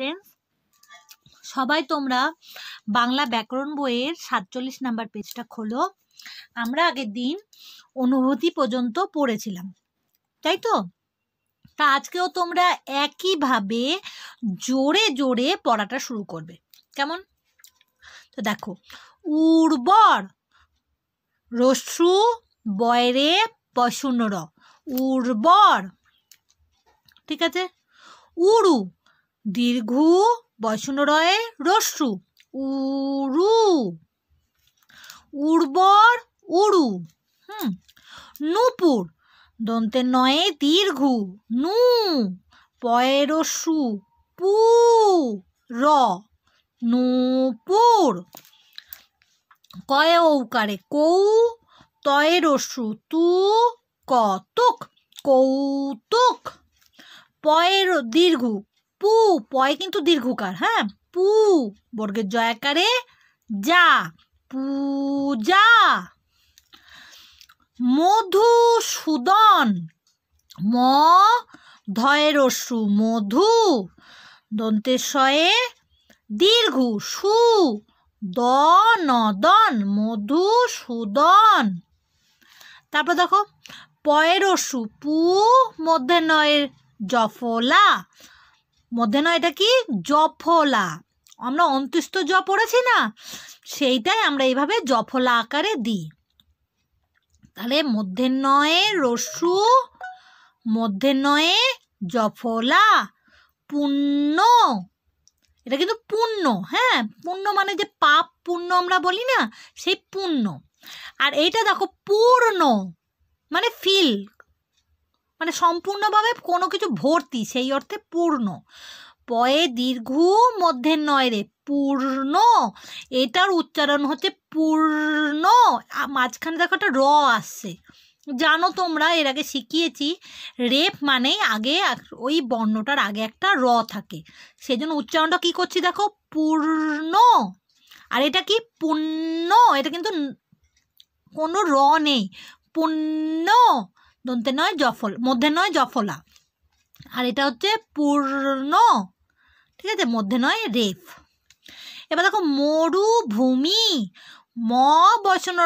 students সবাই তোমরা বাংলা ব্যাকরণ বইয়ের সাতচল্লিশ নাম্বার পেজটা খোলো আমরা আগের দিন অনুভূতি পর্যন্ত পড়েছিলাম তাই তো তা আজকেও তোমরা একইভাবে জোরে জোরে পড়াটা শুরু করবে কেমন তো দেখো উর্বর রশ্রু বয়রে পশুনর উর্বর ঠিক আছে উড়ু দীর্ঘ রয়ে রস্রু উরু উর্বর উড়ু হুম নুপুর দন্তে নয়ে দীর্ঘ নু পয়েরসু পু র নূপুর কয়ে ঔকারে কৌ তয়েরসু তু কতুক কৌতুক পয়ের দীর্ঘ পু পয় কিন্তু দীর্ঘকার হ্যাঁ পু বর্গের জয়াকারে যা পূজা মধুসূদন ম ধয়ের অশ্রু মধু দন্তে শয়ে দীর্ঘ সু দন দন মধুসূদন তারপর দেখো পয়ের অশ্রু পু মধ্যে নয়ের জফলা মধ্যে নয় এটা কি জফলা আমরা অন্ত্যস্ত জ পড়েছি না সেইটাই আমরা এইভাবে জফলা আকারে দিই তাহলে মধ্যে নয়ে রসু মধ্যে নয়ে জফলা পুণ্য এটা কিন্তু পুণ্য হ্যাঁ পুণ্য মানে যে পাপ পুণ্য আমরা বলি না সেই পুণ্য আর এইটা দেখো পূর্ণ মানে ফিল মানে সম্পূর্ণভাবে কোনো কিছু ভর্তি সেই অর্থে পূর্ণ পয়ে দীর্ঘ মধ্যে নয় রে পূর্ণ এটার উচ্চারণ হচ্ছে পূর্ণ মাঝখানে দেখো একটা র আসছে জানো তোমরা এর আগে শিখিয়েছি রেপ মানে আগে ওই বর্ণটার আগে একটা র থাকে সেজন্য উচ্চারণটা কি করছি দেখো পূর্ণ আর এটা কি পূর্ণ এটা কিন্তু কোনো র নেই পূর্ণ দন্তে নয় জফল মধ্যে নয় জফলা আর এটা হচ্ছে পূর্ণ ঠিক আছে মধ্যে নয় রেফ এবার দেখো মরুভূমি ম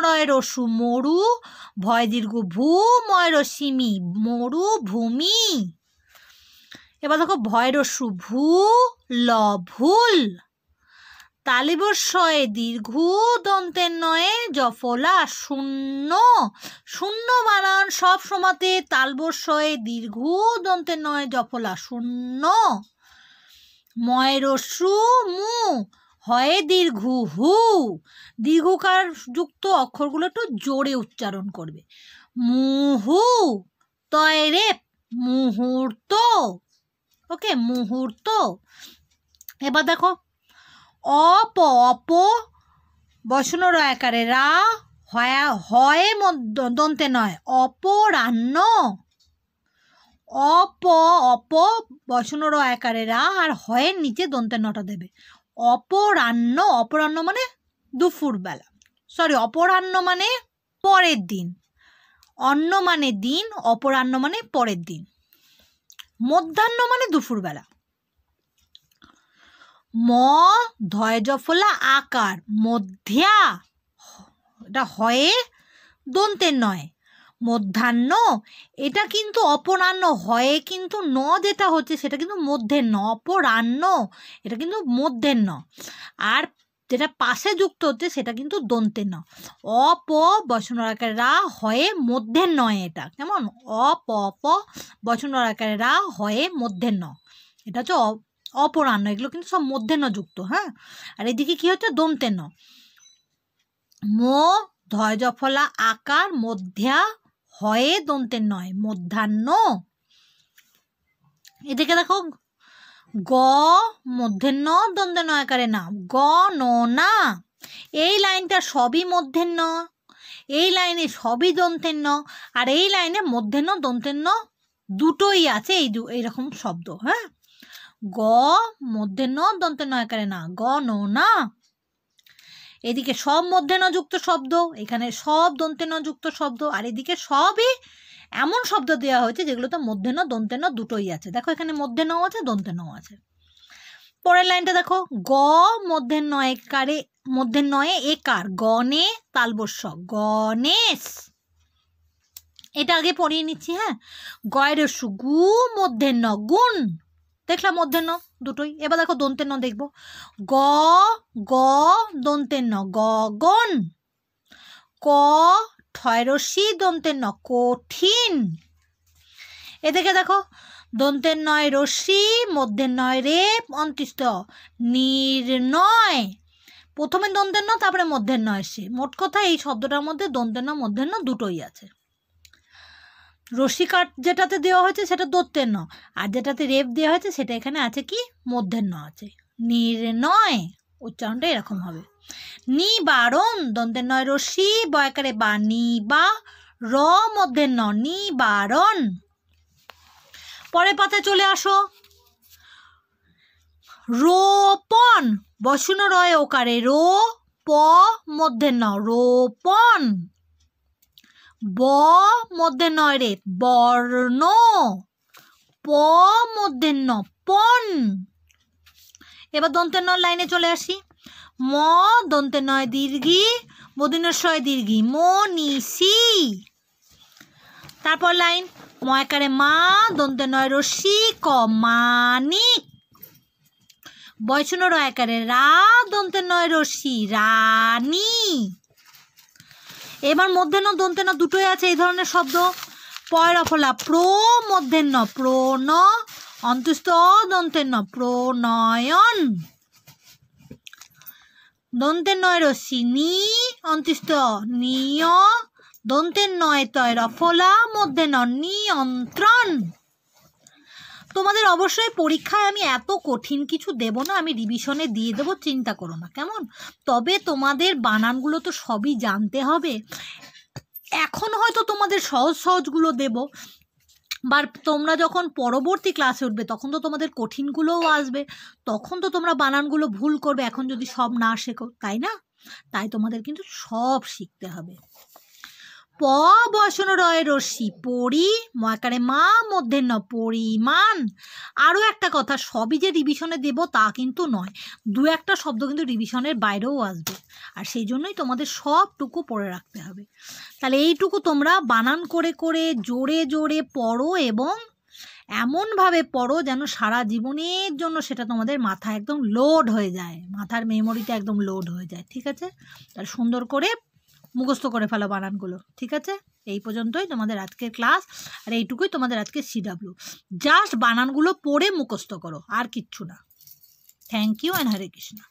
রয় রসু মরু ভয় দীর্ঘ ভূ ময় রসিমি মরুভূমি এবার দেখো ভয় রসু ভূ ল ভুল তালিবস্বয়ে দীর্ঘ দন্তের নয়ে জফলা শূন্য শূন্য বানান সব সমাতে তালবস্বয়ে দীর্ঘ দন্তের নয়ে জফলা শূন্য ময়ের অশ্রু মু হয়ে দীর্ঘ হু দীর্ঘকার যুক্ত অক্ষরগুলো একটু জোরে উচ্চারণ করবে মুহু তয় রেপ মুহূর্ত ওকে মুহূর্ত এবার দেখো অপ অপ বসনর আকারে রা হয়া হয়ে দন্তে নয় অপরাহ্ন অপ অপ বসনর আকারে রা আর হয়ের নিচে দন্তে নটা দেবে অপরাহ্ন অপরাহ্ন মানে দুপুরবেলা সরি অপরাহ্ন মানে পরের দিন অন্ন মানে দিন অপরাহ্ন মানে পরের দিন মধ্যাহ্ন মানে দুপুরবেলা ম ধয় জফলা আকার মধ্যা এটা হয়ে দন্তের নয় মধ্যাহ্ন এটা কিন্তু অপরাহ্ন হয়ে কিন্তু ন যেটা হচ্ছে সেটা কিন্তু ন অপরাহ্ন এটা কিন্তু ন আর যেটা পাশে যুক্ত হচ্ছে সেটা কিন্তু দন্তের ন অপ বসনরাকারেরা হয়ে মধ্যের নয় এটা কেমন অপ অপ বসনরাকারেরা হয়ে মধ্যের ন এটা হচ্ছে অপরাহ্ন এগুলো কিন্তু সব মধ্যাহ্ন যুক্ত হ্যাঁ আর এদিকে কি হচ্ছে দন্তেন্ন মো ধয় জফলা আকার মধ্যা হয়ে দন্তে নয় মধ্যাহ্ন এদিকে দেখো গ মধ্যাহ্ন নয় আকারে না গ ন না এই লাইনটা সবই মধ্যাহ্ন এই লাইনে সবই দন্তেন্ন আর এই লাইনে মধ্যাহ্ন দন্তেন্ন দুটোই আছে এই এইরকম শব্দ হ্যাঁ গ মধ্যে ন নয় নয়কারে না গ ন না এদিকে সব মধ্যে নযুক্ত শব্দ এখানে সব দন্তে নযুক্ত শব্দ আর এদিকে সবই এমন শব্দ দেওয়া হয়েছে যেগুলোতে মধ্যে ন দন্তে ন দুটোই আছে দেখো এখানে মধ্যে ন আছে দন্তে ন আছে পরের লাইনটা দেখো গ মধ্যে নয় কারে মধ্যে নয়ে এ কার গণে তালবস্য গণেশ এটা আগে পড়িয়ে নিচ্ছি হ্যাঁ গয়ের সু গু মধ্যে ন গুণ দেখলাম মধ্যাহ্ন দুটোই এবার দেখো দন্তের ন দেখব গ গ দন্তের ন গণ ক ঠয়রসি দন্তের ন কঠিন এদিকে দেখো দন্তের নয় রশ্মি মধ্যের নয় রেপ অন্তিস্ত নির্ণয় প্রথমে দন্তের ন তারপরে মধ্যের নয় সে মোট কথা এই শব্দটার মধ্যে দন্তের ন মধ্যের ন দুটোই আছে রশি কাট যেটাতে দেওয়া হয়েছে সেটা দত্তের ন আর যেটাতে রেপ দেওয়া হয়েছে সেটা এখানে আছে কি মধ্যের ন আছে নয় উচ্চারণটা এরকম হবে নিবারণ দন্তের নয় রশি বয়কারে বা নিবা র মধ্যের ন নিবারণ পরের পাতে চলে আসো রোপণ বসুন রয় ওকারে রো প মধ্যে ন রোপণ ব মধ্যে নয় রে বর্ণ প মধ্যে ন পন এবার দন্তের ন লাইনে চলে আসি ম দন্তে নয় দীর্ঘি সয় দীর্ঘি মনীষী তারপর লাইন ময়কারে মা দন্তে নয় রশ্মি ক মানিক বয়সুনর রয়কারে রা দন্তে নয় রশ্মি রানী এবার মধ্যে ন দন্তে ন দুটোই আছে এই ধরনের শব্দ পয়ের অফলা প্র মধ্যে ন প্র ন অন্তস্থ দন্তে ন প্রণয়ন দন্তের নয় রশ্মি নি অন্তস্থ নিয় দন্তের নয় তয় রফলা মধ্যে ন নিয়ন্ত্রণ তোমাদের অবশ্যই পরীক্ষায় আমি এত কঠিন কিছু দেব না আমি রিভিশনে দিয়ে দেবো চিন্তা করো না কেমন তবে তোমাদের বানানগুলো তো সবই জানতে হবে এখন হয়তো তোমাদের সহজ সহজগুলো দেব বা তোমরা যখন পরবর্তী ক্লাসে উঠবে তখন তো তোমাদের কঠিনগুলোও আসবে তখন তো তোমরা বানানগুলো ভুল করবে এখন যদি সব না শেখো তাই না তাই তোমাদের কিন্তু সব শিখতে হবে প বসন রয় রশ্মি পরি ময়কারে মা মধ্যে ন পরিমাণ আরও একটা কথা সবই যে রিভিশনে দেব তা কিন্তু নয় দু একটা শব্দ কিন্তু রিভিশনের বাইরেও আসবে আর সেই জন্যই তোমাদের সবটুকু পড়ে রাখতে হবে তাহলে এইটুকু তোমরা বানান করে করে জোরে জোরে পড়ো এবং এমনভাবে পড়ো যেন সারা জীবনের জন্য সেটা তোমাদের মাথা একদম লোড হয়ে যায় মাথার মেমোরিটা একদম লোড হয়ে যায় ঠিক আছে তাহলে সুন্দর করে মুখস্থ করে ফেলো বানানগুলো ঠিক আছে এই পর্যন্তই তোমাদের আজকের ক্লাস আর এইটুকুই তোমাদের আজকে সিডাব্লু জাস্ট বানানগুলো পড়ে মুখস্থ করো আর কিচ্ছু না thank you and Hare Krishna